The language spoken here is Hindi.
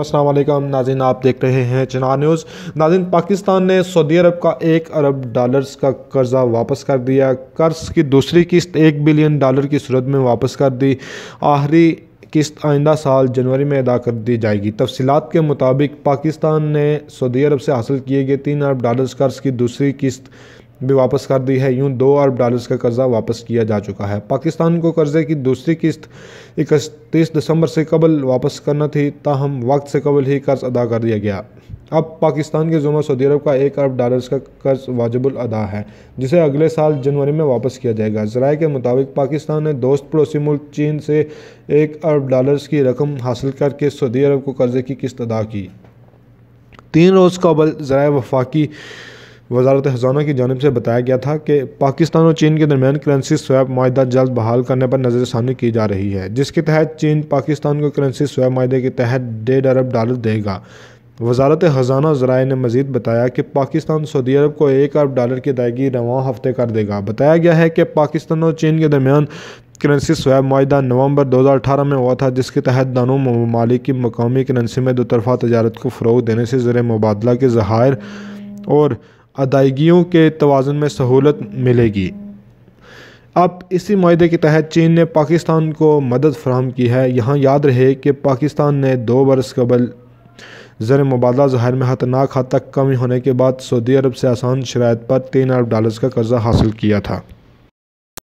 असलम नाजिन आप देख रहे हैं चना न्यूज़ नाजिन पाकिस्तान ने सऊदी अरब का एक अरब डॉलर्स का कर्जा वापस कर दिया कर्ज की दूसरी किस्त एक बिलियन डॉलर की सूरत में वापस कर दी आखिरी किस्त आइंदा साल जनवरी में अदा कर दी जाएगी तफसीत के मुताबिक पाकिस्तान ने सऊदी अरब से हासिल किए गए तीन अरब डॉलर्स कर्ज की दूसरी किस्त भी वापस कर दी है यूं दो अरब डॉलर्स का कर्जा वापस किया जा चुका है पाकिस्तान को कर्जे की दूसरी किस्त इकतीस दिसंबर से कबल वापस करना थी ताहम वक्त से कबल ही कर्ज अदा कर दिया गया अब पाकिस्तान के जुमा सऊदी अरब का एक अरब डॉलर्स का कर्ज वाजिबुल अदा है जिसे अगले साल जनवरी में वापस किया जाएगा जराए के मुताबिक पाकिस्तान ने दोस्त पड़ोसी मुल्क चीन से एक अरब डॉलर्स की रकम हासिल करके सऊदी अरब को कर्जे की किस्त अदा की तीन रोज़ कबल जराए वफाकी वजारत ख़जाना की जानब से बताया गया था कि पाकिस्तान और चीन के दरमियान करेंसी स्वैप माहा जल्द बहाल करने पर नज़रसानी की जा रही है जिसके तहत चीन पाकिस्तान को करेंसी स्वैप माहे के तहत डेढ़ अरब डॉलर देगा वजारत ख़जाना ज़राए ने मजीद बताया कि पाकिस्तान सऊदी अरब को एक अरब डॉलर की अदायगी रवां हफ्ते कर देगा बताया गया है कि पाकिस्तान और चीन के दरमियान करेंसी स्वैब माहा नवंबर 2018 में हुआ था जिसके तहत दोनों ममालिक की मकामी करेंसी में दो तरफ़ा तजारत को फ़रोग देने से ज़र मुबादला के जहार और अदायगियों के तोज़ुन में सहूलत मिलेगी अब इसी माहे के तहत चीन ने पाकिस्तान को मदद फ्राहम की है यहाँ याद रहे कि पाकिस्तान ने दो बरस कबल ज़र मुबादला जहर में खतरनाक हद तक कमी होने के बाद सऊदी अरब से आसान शरात पर तीन अरब डॉलर्स का कर्ज़ा हासिल किया था